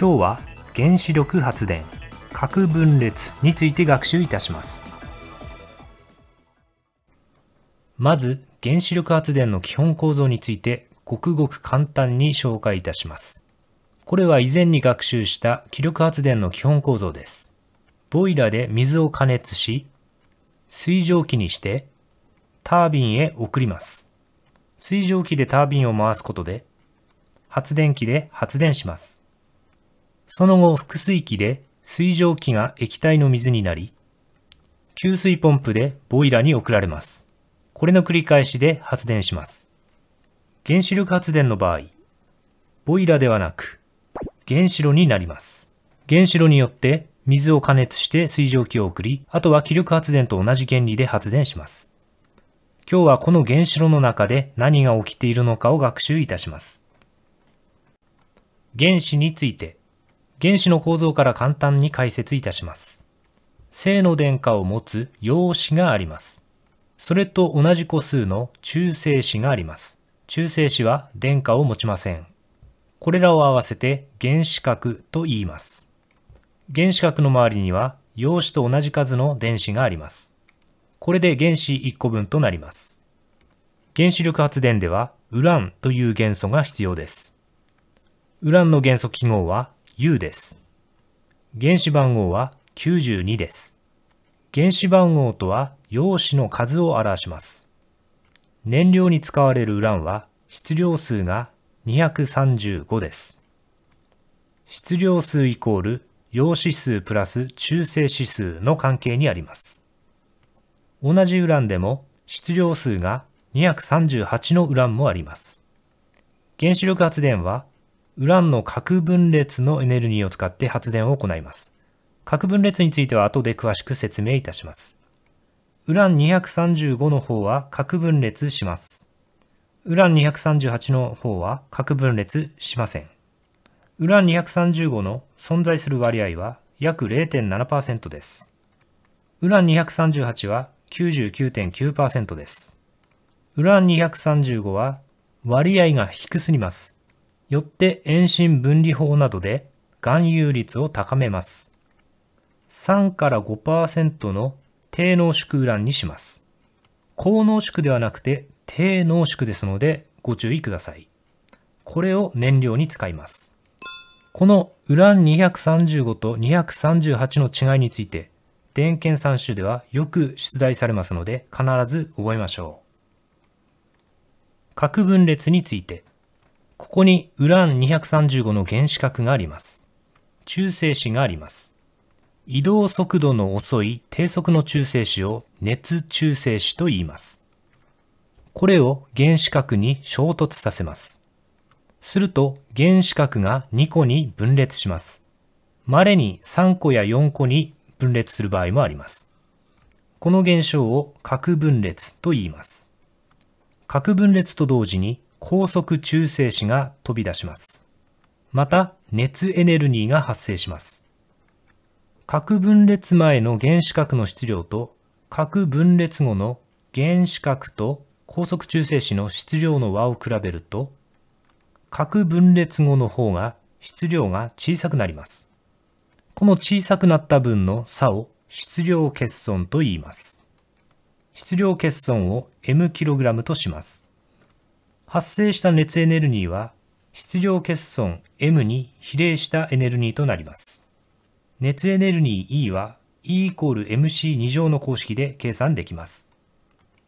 今日は原子力発電核分裂について学習いたしますまず原子力発電の基本構造についてごくごく簡単に紹介いたしますこれは以前に学習した気力発電の基本構造ですボイラーで水を加熱し水蒸気にしてタービンへ送ります水蒸気でタービンを回すことで発電機で発電しますその後、腹水器で水蒸気が液体の水になり、給水ポンプでボイラに送られます。これの繰り返しで発電します。原子力発電の場合、ボイラではなく、原子炉になります。原子炉によって水を加熱して水蒸気を送り、あとは気力発電と同じ原理で発電します。今日はこの原子炉の中で何が起きているのかを学習いたします。原子について原子の構造から簡単に解説いたします。正の電荷を持つ陽子があります。それと同じ個数の中性子があります。中性子は電荷を持ちません。これらを合わせて原子核と言います。原子核の周りには陽子と同じ数の電子があります。これで原子1個分となります。原子力発電ではウランという元素が必要です。ウランの元素記号は U です。原子番号は92です。原子番号とは陽子の数を表します。燃料に使われるウランは質量数が235です。質量数イコール陽子数プラス中性指数の関係にあります。同じウランでも質量数が238のウランもあります。原子力発電はウランの核分裂のエネルギーを使って発電を行います。核分裂については後で詳しく説明いたします。ウラン235の方は核分裂します。ウラン238の方は核分裂しません。ウラン235の存在する割合は約0.7%です。ウラン238は99.9%です。ウラン235は割合が低すぎます。よって遠心分離法などで含有率を高めます。3から5%の低濃縮ウランにします。高濃縮ではなくて低濃縮ですのでご注意ください。これを燃料に使います。このウラン235と238の違いについて、電検3種ではよく出題されますので必ず覚えましょう。核分裂について。ここにウラン235の原子核があります。中性子があります。移動速度の遅い低速の中性子を熱中性子と言います。これを原子核に衝突させます。すると原子核が2個に分裂します。稀に3個や4個に分裂する場合もあります。この現象を核分裂と言います。核分裂と同時に高速中性子が飛び出します。また、熱エネルギーが発生します。核分裂前の原子核の質量と核分裂後の原子核と高速中性子の質量の和を比べると、核分裂後の方が質量が小さくなります。この小さくなった分の差を質量欠損と言います。質量欠損を mkg とします。発生した熱エネルギーは質量欠損 M に比例したエネルギーとなります。熱エネルギー E は E イコール MC2 乗の公式で計算できます。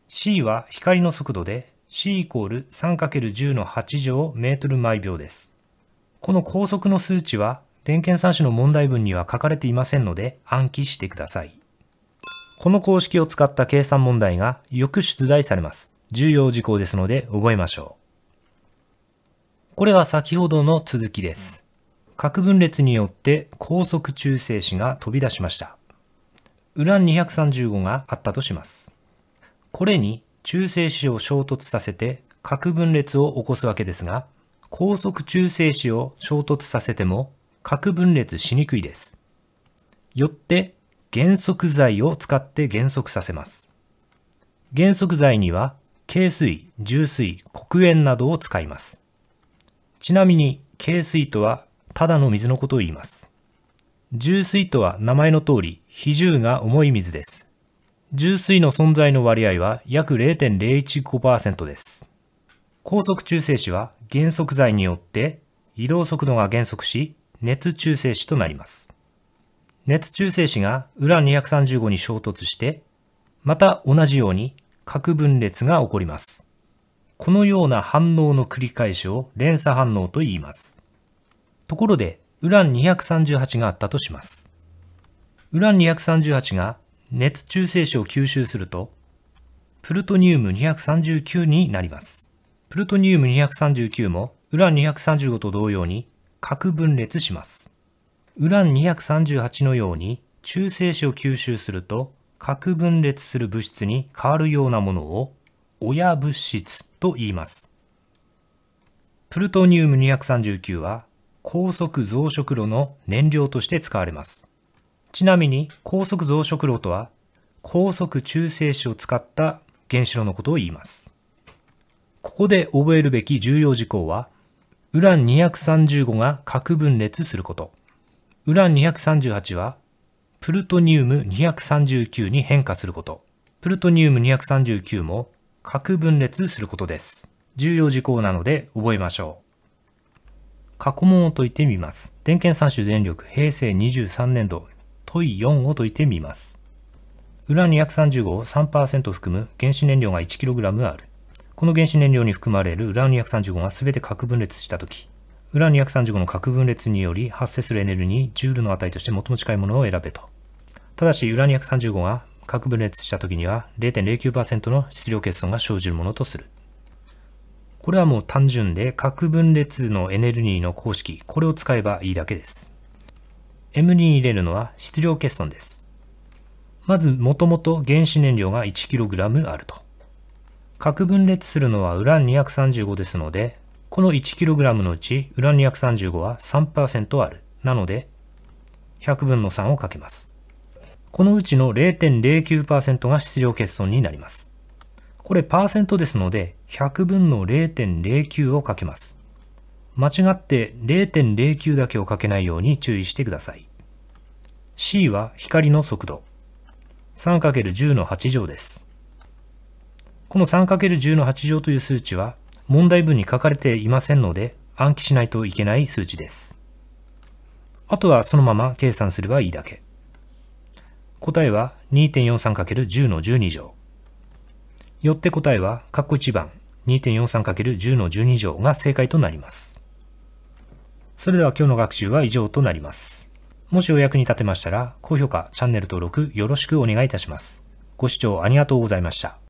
C は光の速度で C イコール 3×10 の8乗メートル毎秒です。この高速の数値は電検算子の問題文には書かれていませんので暗記してください。この公式を使った計算問題がよく出題されます。重要事項ですので覚えましょう。これは先ほどの続きです。核分裂によって高速中性子が飛び出しました。ウラン235があったとします。これに中性子を衝突させて核分裂を起こすわけですが、高速中性子を衝突させても核分裂しにくいです。よって減速剤を使って減速させます。減速剤には軽水、重水、黒煙などを使います。ちなみに、軽水とはただの水のことを言います。重水とは名前の通り、比重が重い水です。重水の存在の割合は約0.015%です。高速中性子は減速剤によって移動速度が減速し、熱中性子となります。熱中性子がウラン235に衝突して、また同じように核分裂が起こります。このような反応の繰り返しを連鎖反応と言います。ところで、ウラン238があったとします。ウラン238が熱中性子を吸収すると、プルトニウム239になります。プルトニウム239もウラン235と同様に核分裂します。ウラン238のように中性子を吸収すると核分裂する物質に変わるようなものを親物質と言います。プルトニウム239は高速増殖炉の燃料として使われます。ちなみに高速増殖炉とは高速中性子を使った原子炉のことを言います。ここで覚えるべき重要事項は、ウラン235が核分裂すること、ウラン238はプルトニウム239に変化すること。プルトニウム239も核分裂することです。重要事項なので覚えましょう。過去問を解いてみます。電源三種電力平成23年度問4を解いてみます。ウラン235を3%含む原子燃料が 1kg ある。この原子燃料に含まれるウラン235が全て核分裂したとき、ウラン235の核分裂により発生するエネルギージュールの値として最も近いものを選べと。ただし、ウラニア3 5が核分裂した時には0.09%の質量欠損が生じるものとする。これはもう単純で核分裂のエネルギーの公式、これを使えばいいだけです。M に入れるのは質量欠損です。まず、もともと原子燃料が 1kg あると。核分裂するのはウラン235ですので、この 1kg のうちウラン235は3%ある。なので、100分の3をかけます。このうちの0.09%が出場欠損になります。これパーセントですので、100分の0.09をかけます。間違って0.09だけをかけないように注意してください。c は光の速度。3×10 の8乗です。この 3×10 の8乗という数値は問題文に書かれていませんので暗記しないといけない数値です。あとはそのまま計算すればいいだけ。答えは 2.43×10 の12乗。よって答えは、括弧1番 2.43×10 の12乗が正解となります。それでは今日の学習は以上となります。もしお役に立てましたら、高評価、チャンネル登録よろしくお願いいたします。ご視聴ありがとうございました。